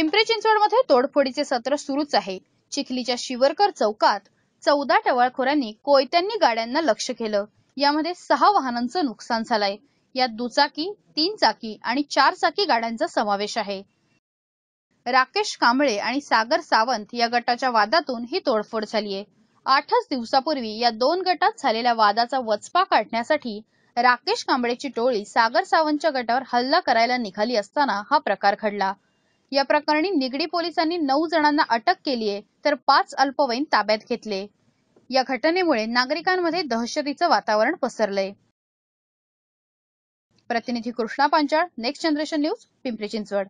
पिंपरी चिंचवडमध्ये तोडफोडीचे सत्र सुरूच आहे चिखलीच्या शिवरकर चौकात चौदा टवाळखोरांनी कोयत्यांनी गाड्यांना लक्ष केलं यामध्ये सहा वाहनांचं नुकसान झालंय यात दुचाकी तीन चाकी आणि चार चाकी गाड्यांचा समावेश आहे राकेश कांबळे आणि सागर सावंत या गटाच्या वादातून ही तोडफोड झालीय आठच दिवसापूर्वी या दोन गटात झालेल्या वादाचा वचपा काढण्यासाठी राकेश कांबळेची टोळी सागर सावंतच्या गटावर हल्ला करायला निघाली असताना हा प्रकार घडला या प्रकरणी निगडी पोलिसांनी नऊ जणांना अटक केली आहे तर पाच अल्पवयीन ताब्यात घेतले या घटनेमुळे नागरिकांमध्ये दहशतीचं वातावरण पसरलंय प्रतिनिधी Krishna Panchal next generation news Pimpri Chinchwad